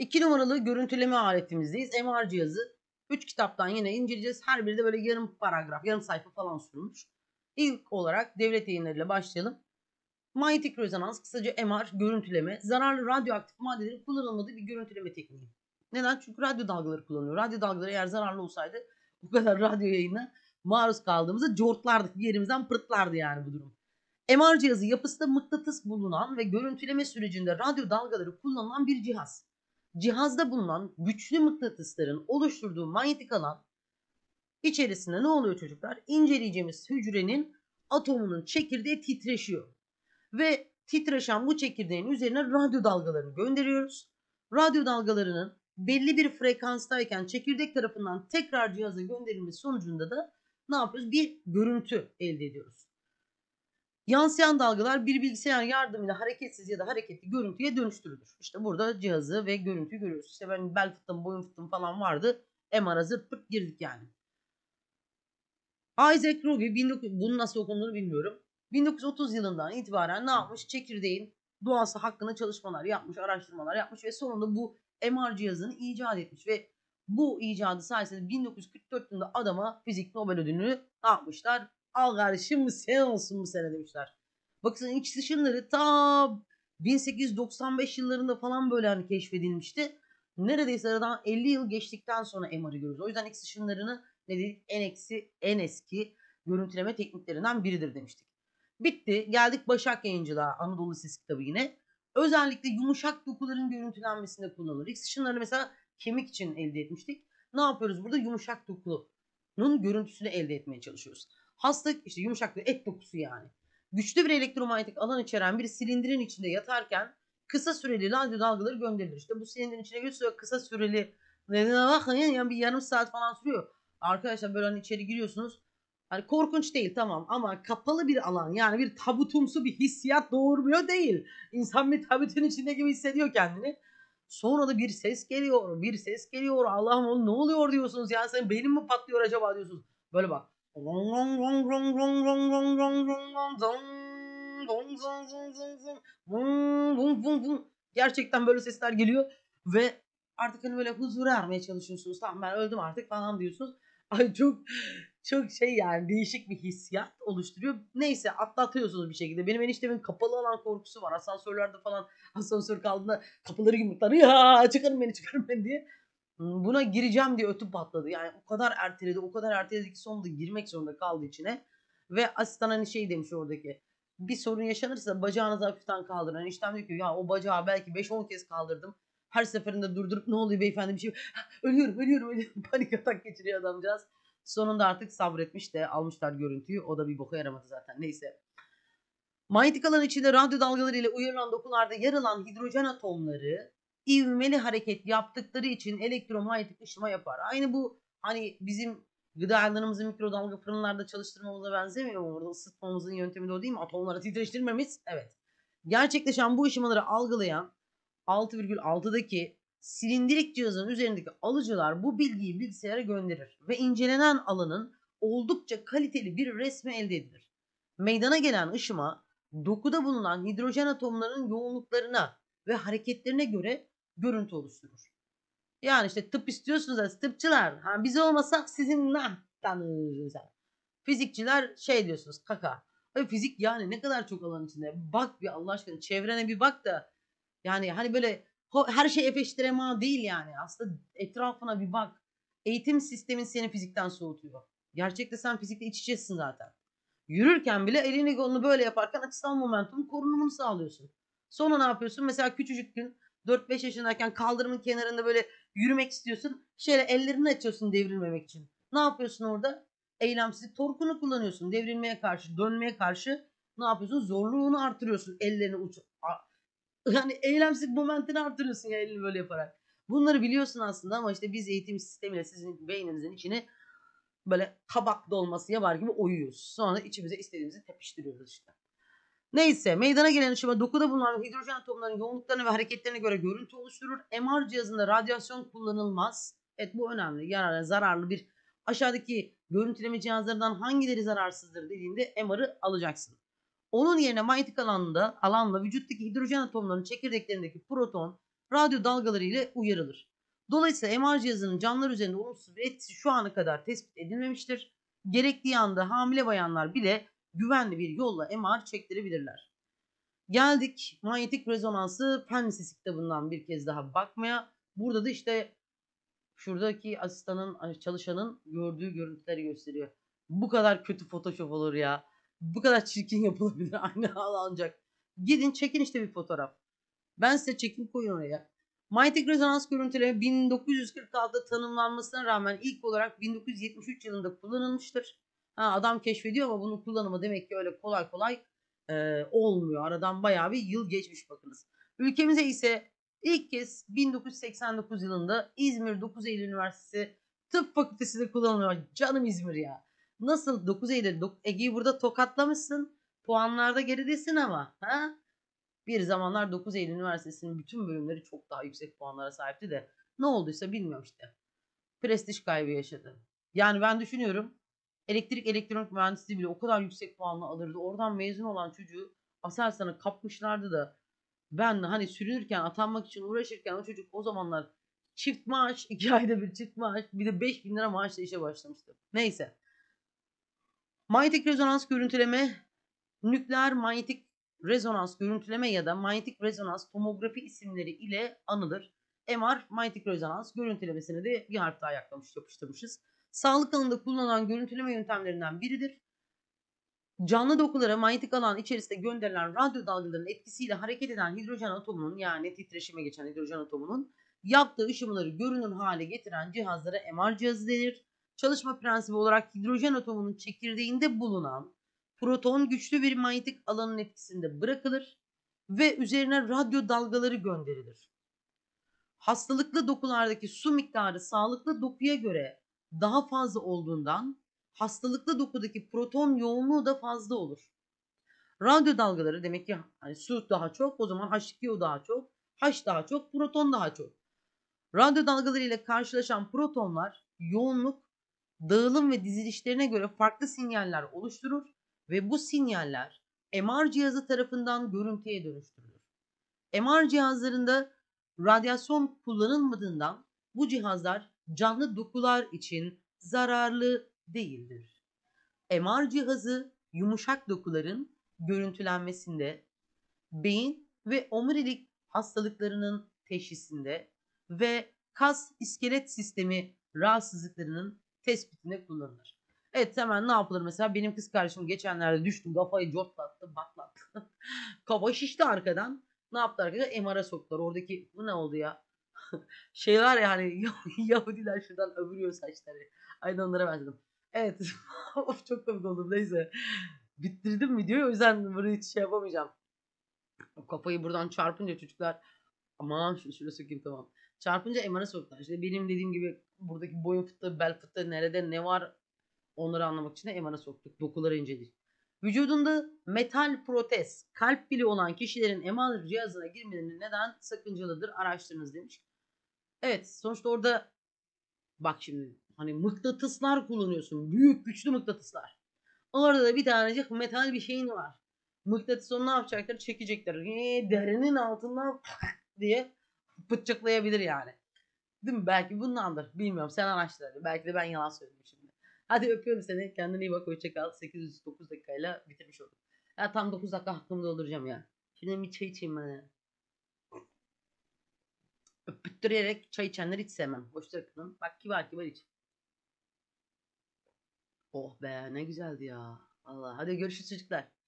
2 numaralı görüntüleme aletimizdeyiz. MR cihazı. 3 kitaptan yine inceleyeceğiz. Her biri de böyle yarım paragraf, yarım sayfa falan sürmüş. İlk olarak devlet yayınlarıyla başlayalım. Manyetik rezonans, kısaca MR, görüntüleme, zararlı radyoaktif maddelerin kullanılmadığı bir görüntüleme tekniği. Neden? Çünkü radyo dalgaları kullanıyor. Radyo dalgaları eğer zararlı olsaydı bu kadar radyo yayına maruz kaldığımızda cortlardık. Bir yerimizden pırtlardı yani bu durum. MR cihazı yapısında mıknatıs bulunan ve görüntüleme sürecinde radyo dalgaları kullanılan bir cihaz cihazda bulunan güçlü mıknatısların oluşturduğu manyetik alan içerisinde ne oluyor çocuklar? İnceleyeceğimiz hücrenin atomunun çekirdeği titreşiyor. Ve titreşen bu çekirdeğin üzerine radyo dalgalarını gönderiyoruz. Radyo dalgalarının belli bir frekanstayken çekirdek tarafından tekrar cihaza gönderilmesi sonucunda da ne yapıyoruz? Bir görüntü elde ediyoruz. Yansıyan dalgalar bir bilgisayar yardımıyla hareketsiz ya da hareketli görüntüye dönüştürülür. İşte burada cihazı ve görüntüyü görüyoruz. İşte ben bel fıtığım, boyun fıtığım falan vardı. MR'a zırt pırt girdik yani. Isaac Ruby 19, bunun nasıl okunduğunu bilmiyorum. 1930 yılından itibaren ne yapmış? Çekirdeğin doğası hakkında çalışmalar yapmış, araştırmalar yapmış ve sonunda bu MR cihazını icat etmiş ve bu icadı sayesinde 1944 yılında adama fizik Nobel ödülünü ne yapmışlar? al kardeşim sen olsun bu sene demişler. Bakın iç dışınları ta 1895 yıllarında falan böyle hani keşfedilmişti. Neredeyse aradan 50 yıl geçtikten sonra MR'ı görüyoruz. O yüzden iç dışınlarını ne dedik en eksi en eski görüntüleme tekniklerinden biridir demiştik. Bitti. Geldik Başak Yayıncılığa. Anadolu Ses kitabı yine. Özellikle yumuşak dokuların görüntülenmesinde kullanılır. X ışınları mesela kemik için elde etmiştik. Ne yapıyoruz burada? Yumuşak dokunun görüntüsünü elde etmeye çalışıyoruz. Hastalık işte yumuşaklığı et dokusu yani. Güçlü bir elektromanyetik alan içeren bir silindirin içinde yatarken kısa süreli radyo dalgaları gönderilir. İşte bu silindirin içine götürüyor kısa süreli bakın yani bir yarım saat falan sürüyor. Arkadaşlar böyle hani içeri giriyorsunuz. Hani korkunç değil tamam ama kapalı bir alan yani bir tabutumsu bir hissiyat doğurmuyor değil. İnsan bir tabutun içinde gibi hissediyor kendini. Sonra da bir ses geliyor, bir ses geliyor. Allah'ım oğlum ne oluyor diyorsunuz. Yani sen benim mi patlıyor acaba diyorsunuz. Böyle bak Gerçekten böyle sesler geliyor ve artık hani böyle huzura ermeye çalışıyorsunuz. Tamam ben öldüm artık falan diyorsunuz. Ay çok çok şey yani değişik bir hissiyat oluşturuyor. Neyse atlatıyorsunuz bir şekilde. Benim eniştemin kapalı alan korkusu var. Asansörlerde falan asansör kaldığında kapıları yumurtlar. Ya çıkarın beni çıkarın beni diye buna gireceğim diye ötüp patladı. Yani o kadar erteledi, o kadar erteledi ki sonunda girmek zorunda kaldı içine. Ve asistan hani şey demiş oradaki. Bir sorun yaşanırsa bacağınızı hafiften kaldırın. Hani işten diyor ki ya o bacağı belki 5-10 kez kaldırdım. Her seferinde durdurup ne oluyor beyefendi bir şey ölüyorum ölüyorum ölüyorum panik atak geçiriyor adamcağız. Sonunda artık sabretmiş de almışlar görüntüyü. O da bir boka yaramadı zaten neyse. Manyetik alan içinde radyo dalgaları ile uyarılan dokularda yer alan hidrojen atomları ivmeli hareket yaptıkları için elektromanyetik ışıma yapar. Aynı bu hani bizim gıdalarımızı mikrodalga fırınlarda çalıştırmamıza benzemiyor mu? Orada ısıtmamızın yöntemi de o değil mi? Atomları titreştirmemiz. Evet. Gerçekleşen bu ışımaları algılayan 6,6'daki silindirik cihazın üzerindeki alıcılar bu bilgiyi bilgisayara gönderir ve incelenen alanın oldukça kaliteli bir resmi elde edilir. Meydana gelen ışıma dokuda bulunan hidrojen atomlarının yoğunluklarına ve hareketlerine göre görüntü oluşturur. Yani işte tıp istiyorsunuz tıpçılar ha biz olmasak sizin ne tanırız. Fizikçiler şey diyorsunuz kaka. Abi fizik yani ne kadar çok alan içinde. Bak bir Allah aşkına çevrene bir bak da yani hani böyle her şey efeştirema değil yani. Aslında etrafına bir bak. Eğitim sistemin seni fizikten soğutuyor. Gerçekte sen fizikle iç içesin zaten. Yürürken bile elini kolunu böyle yaparken açısal momentum korunumunu sağlıyorsun. Sonra ne yapıyorsun? Mesela küçücük gün 4-5 yaşındayken kaldırımın kenarında böyle yürümek istiyorsun. Şöyle ellerini açıyorsun devrilmemek için. Ne yapıyorsun orada? Eylemsizlik torkunu kullanıyorsun. Devrilmeye karşı, dönmeye karşı ne yapıyorsun? Zorluğunu artırıyorsun. Ellerini uç yani eylemsizlik momentini artırıyorsun ya elini böyle yaparak. Bunları biliyorsun aslında ama işte biz eğitim sistemiyle sizin beyninizin içine böyle kabak dolması yapar gibi oyuyoruz. Sonra içimize istediğimizi tepiştiriyoruz işte. Neyse meydana gelen ışıma dokuda bulunan hidrojen atomlarının yoğunluklarını ve hareketlerine göre görüntü oluşturur. MR cihazında radyasyon kullanılmaz. Evet bu önemli. Yararlı, zararlı bir aşağıdaki görüntüleme cihazlarından hangileri zararsızdır dediğinde MR'ı alacaksın. Onun yerine manyetik alanda alanla vücuttaki hidrojen atomlarının çekirdeklerindeki proton radyo dalgaları ile uyarılır. Dolayısıyla MR cihazının canlılar üzerinde olumsuz bir etkisi şu ana kadar tespit edilmemiştir. Gerektiği anda hamile bayanlar bile güvenli bir yolla MR çektirebilirler. Geldik manyetik rezonansı Pensis kitabından bir kez daha bakmaya. Burada da işte şuradaki asistanın çalışanın gördüğü görüntüleri gösteriyor. Bu kadar kötü Photoshop olur ya. Bu kadar çirkin yapılabilir aynı hal ancak. Gidin çekin işte bir fotoğraf. Ben size çekim koyun oraya. Manyetik rezonans görüntüleri 1946'da tanımlanmasına rağmen ilk olarak 1973 yılında kullanılmıştır. Ha, adam keşfediyor ama bunun kullanımı demek ki öyle kolay kolay e, olmuyor. Aradan bayağı bir yıl geçmiş bakınız. Ülkemize ise ilk kez 1989 yılında İzmir 9 Eylül Üniversitesi Tıp Fakültesi'de kullanılıyor. Canım İzmir ya. Nasıl 9 Eylül Ege'yi burada tokatlamışsın. Puanlarda geridesin ama. Ha? Bir zamanlar 9 Eylül Üniversitesi'nin bütün bölümleri çok daha yüksek puanlara sahipti de ne olduysa bilmiyorum işte. Prestij kaybı yaşadı. Yani ben düşünüyorum elektrik elektronik mühendisliği bile o kadar yüksek puanla alırdı. Oradan mezun olan çocuğu Aselsan'a kapmışlardı da ben hani sürünürken atanmak için uğraşırken o çocuk o zamanlar çift maaş, iki ayda bir çift maaş, bir de 5000 lira maaşla işe başlamıştı. Neyse. Manyetik rezonans görüntüleme, nükleer manyetik rezonans görüntüleme ya da manyetik rezonans tomografi isimleri ile anılır. MR manyetik rezonans görüntülemesine de bir harf daha yaklamış yapıştırmışız sağlık alanında kullanılan görüntüleme yöntemlerinden biridir. Canlı dokulara manyetik alan içerisinde gönderilen radyo dalgalarının etkisiyle hareket eden hidrojen atomunun yani titreşime geçen hidrojen atomunun yaptığı ışımları görünür hale getiren cihazlara MR cihazı denir. Çalışma prensibi olarak hidrojen atomunun çekirdeğinde bulunan proton güçlü bir manyetik alanın etkisinde bırakılır ve üzerine radyo dalgaları gönderilir. Hastalıklı dokulardaki su miktarı sağlıklı dokuya göre daha fazla olduğundan hastalıklı dokudaki proton yoğunluğu da fazla olur. Radyo dalgaları demek ki hani su daha çok o zaman H2O daha çok, H daha çok, proton daha çok. Radyo dalgaları ile karşılaşan protonlar yoğunluk, dağılım ve dizilişlerine göre farklı sinyaller oluşturur ve bu sinyaller MR cihazı tarafından görüntüye dönüştürülür. MR cihazlarında radyasyon kullanılmadığından bu cihazlar canlı dokular için zararlı değildir. MR cihazı yumuşak dokuların görüntülenmesinde, beyin ve omurilik hastalıklarının teşhisinde ve kas iskelet sistemi rahatsızlıklarının tespitinde kullanılır. Evet hemen ne yapılır mesela benim kız kardeşim geçenlerde düştü kafayı cortlattı batlattı. Kafa şişti arkadan. Ne yaptı arkadaşlar? MR'a soktular. Oradaki bu ne oldu ya? şey var ya hani, Yahudiler şuradan övürüyor saçları. Aynı onlara benzedim. Evet. of çok komik oldum. Neyse. Bitirdim videoyu. O yüzden bunu hiç şey yapamayacağım. Kafayı buradan çarpınca çocuklar aman şunu şurası sökeyim tamam. Çarpınca MR'a soktular. İşte benim dediğim gibi buradaki boyun fıtığı, bel fıtığı nerede ne var onları anlamak için de MR'a soktuk. Dokuları inceledik. Vücudunda metal protez, kalp pili olan kişilerin eman cihazına girmelerinin neden sakıncalıdır araştırınız demiş. Evet sonuçta orada bak şimdi hani mıknatıslar kullanıyorsun. Büyük güçlü mıknatıslar. Orada da bir tanecik metal bir şeyin var. Mıknatıs onu ne yapacaklar, çekecekler. Ee, derinin altından diye bıçaklayabilir yani. Değil mi? Belki bundandır. Bilmiyorum. Sen araştır Belki de ben yalan söyledim şimdi. Hadi öpüyorum seni. Kendine iyi bak. Hoşçakal. 809 dakikayla bitirmiş olduk. Ya tam 9 dakika hakkımda olacağım ya. Şimdi bir çay içeyim ben ya öpüttürerek çay içenler hiç sevmem. Hoşçakalın. Bak kibar kibar iç. Oh be ne güzeldi ya. Allah hadi görüşürüz çocuklar.